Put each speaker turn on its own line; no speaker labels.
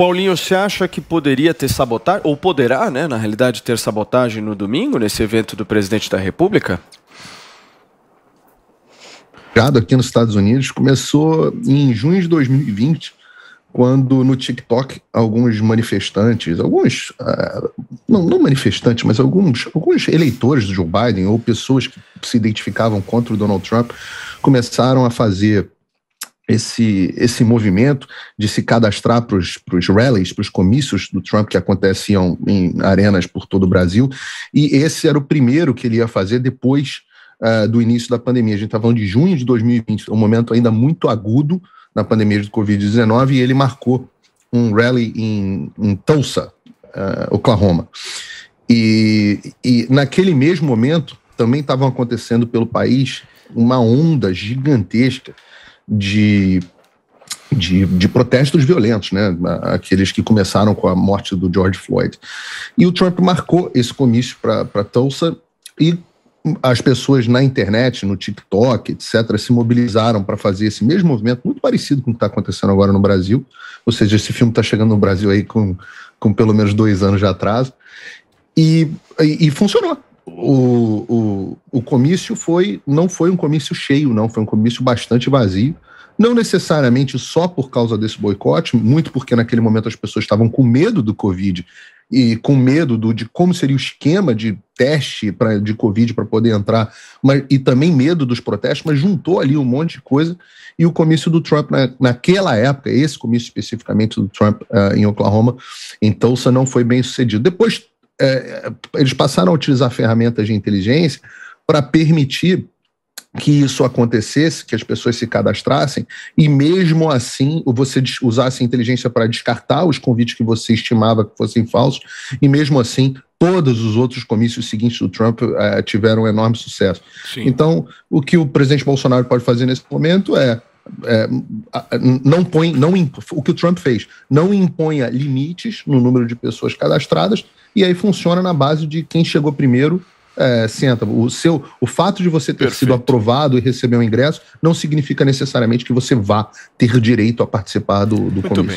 Paulinho, você acha que poderia ter sabotagem, ou poderá, né, na realidade, ter sabotagem no domingo, nesse evento do presidente da República? Aqui nos Estados Unidos começou em junho de 2020, quando no TikTok alguns manifestantes, alguns, uh, não, não, manifestantes, mas alguns, alguns eleitores do Joe Biden ou pessoas que se identificavam contra o Donald Trump começaram a fazer esse, esse movimento de se cadastrar para os rallies, para os comícios do Trump que aconteciam em arenas por todo o Brasil, e esse era o primeiro que ele ia fazer depois uh, do início da pandemia. A gente estava tá falando de junho de 2020, um momento ainda muito agudo na pandemia do Covid-19, e ele marcou um rally em, em Tulsa, uh, Oklahoma. E, e naquele mesmo momento também estavam acontecendo pelo país uma onda gigantesca de de, de, protestos violentos, né? aqueles que começaram com a morte do George Floyd. E o Trump marcou esse comício para Tulsa e as pessoas na internet, no TikTok, etc., se mobilizaram para fazer esse mesmo movimento, muito parecido com o que está acontecendo agora no Brasil. Ou seja, esse filme está chegando no Brasil aí com, com pelo menos dois anos de atraso. E, e, e funcionou. O, o, comício foi não foi um comício cheio, não, foi um comício bastante vazio. Não necessariamente só por causa desse boicote, muito porque naquele momento as pessoas estavam com medo do Covid e com medo do, de como seria o esquema de teste pra, de Covid para poder entrar, mas, e também medo dos protestos, mas juntou ali um monte de coisa. E o comício do Trump na, naquela época, esse comício especificamente do Trump uh, em Oklahoma, em então Tulsa, não foi bem sucedido. Depois, eh, eles passaram a utilizar ferramentas de inteligência para permitir que isso acontecesse, que as pessoas se cadastrassem, e mesmo assim você usasse a inteligência para descartar os convites que você estimava que fossem falsos, e mesmo assim todos os outros comícios seguintes do Trump eh, tiveram um enorme sucesso. Sim. Então, o que o presidente Bolsonaro pode fazer nesse momento é é, não põe, não o que o Trump fez, não imponha limites no número de pessoas cadastradas, e aí funciona na base de quem chegou primeiro é, senta. O, seu, o fato de você ter Perfeito. sido aprovado e receber o um ingresso não significa necessariamente que você vá ter direito a participar do, do Muito comício. Bem.